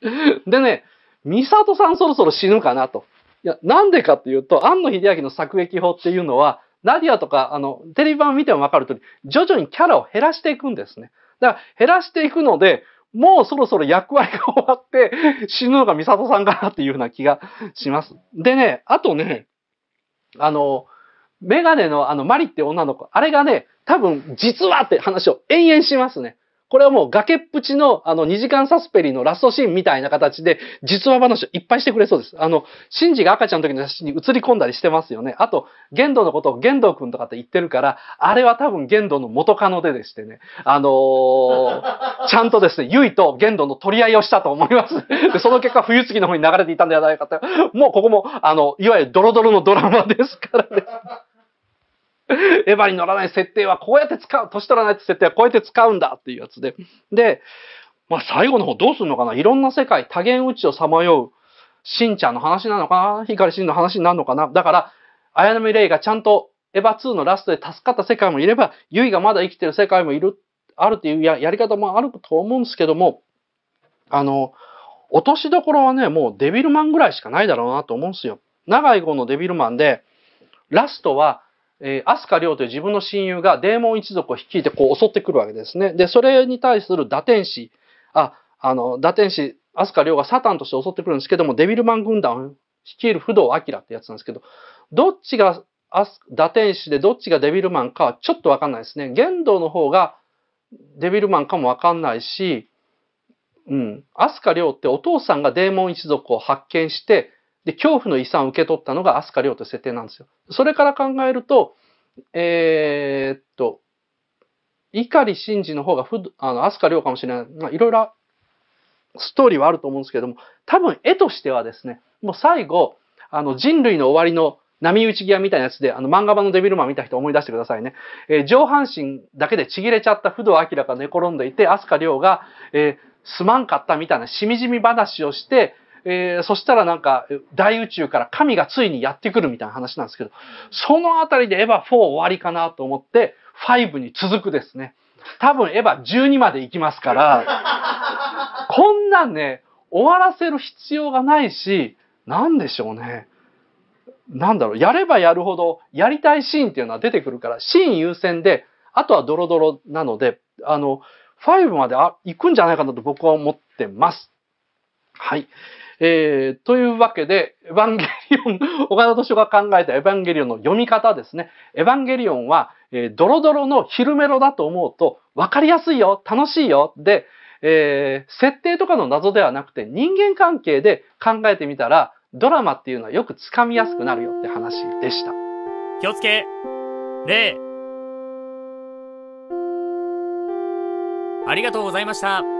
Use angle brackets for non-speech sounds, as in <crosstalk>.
<laughs> でね、ミサトさんそろそろ死ぬかなと。いや、なんでかっていうと、庵野秀明の作劇法っていうのは、ナディアとか、あの、テレビ版見てもわかる通り、徐々にキャラを減らしていくんですね。だから減らしていくので、もうそろそろ役割が終わって死ぬのがミサトさんかなっていうような気がします。でね、あとね、あの、メガネのあのマリって女の子、あれがね、多分実はって話を延々しますね。これはもう崖っぷちのあの2時間サスペリのラストシーンみたいな形で実話話をいっぱいしてくれそうです。あの、シンジが赤ちゃんの時の写真に映り込んだりしてますよね。あと、玄道のことを玄ドくんとかって言ってるから、あれは多分玄ウの元カノででしてね、あのー、<laughs> ちゃんとですね、ゆいと玄ウの取り合いをしたと思います。でその結果、冬月の方に流れていたんではないかと。もうここも、あの、いわゆるドロドロのドラマですからね。<laughs> エヴァに乗らない設定はこうやって使う、年取らない設定はこうやって使うんだっていうやつで。で、まあ最後の方どうするのかないろんな世界、多元宇宙をさまよう、しんちゃんの話なのかな光しんの話になるのかなだから、綾波レイがちゃんとエヴァ2のラストで助かった世界もいれば、ユイがまだ生きてる世界もいる、あるっていうややり方もあると思うんですけども、あの、落としどころはね、もうデビルマンぐらいしかないだろうなと思うんですよ。長い号のデビルマンで、ラストはえー、飛鳥ウという自分の親友がデーモン一族を率いてこう襲ってくるわけですね。で、それに対する打天使、あ、あの、打天使、飛鳥ウがサタンとして襲ってくるんですけども、デビルマン軍団を率いる不動明ってやつなんですけど、どっちが打天使でどっちがデビルマンかはちょっとわかんないですね。玄道の方がデビルマンかもわかんないし、うん、アリョウってお父さんがデーモン一族を発見して、で、恐怖の遺産を受け取ったのが飛鳥亮という設定なんですよ。それから考えると、えー、っと、碇ンジの方がふ、あの、飛鳥亮かもしれない。まあ、いろいろストーリーはあると思うんですけども、多分絵としてはですね、もう最後、あの、人類の終わりの波打ち際みたいなやつで、あの、漫画版のデビルマン見た人思い出してくださいね。えー、上半身だけでちぎれちゃった不動明が寝転んでいて、飛鳥亮が、えー、すまんかったみたいなしみじみ話をして、えー、そしたらなんか大宇宙から神がついにやってくるみたいな話なんですけど、そのあたりでエヴァ4終わりかなと思って、5に続くですね。多分エヴァ12まで行きますから、<laughs> こんなんね、終わらせる必要がないし、なんでしょうね。なんだろう、やればやるほどやりたいシーンっていうのは出てくるから、シーン優先で、あとはドロドロなので、あの、5まであ行くんじゃないかなと僕は思ってます。はい。えー、というわけで、エヴァンゲリオン、<laughs> 岡田敏夫が考えたエヴァンゲリオンの読み方ですね。エヴァンゲリオンは、えー、ドロドロの昼メロだと思うと、わかりやすいよ、楽しいよ、で、えー、設定とかの謎ではなくて、人間関係で考えてみたら、ドラマっていうのはよくつかみやすくなるよって話でした。気をつけ礼ありがとうございました。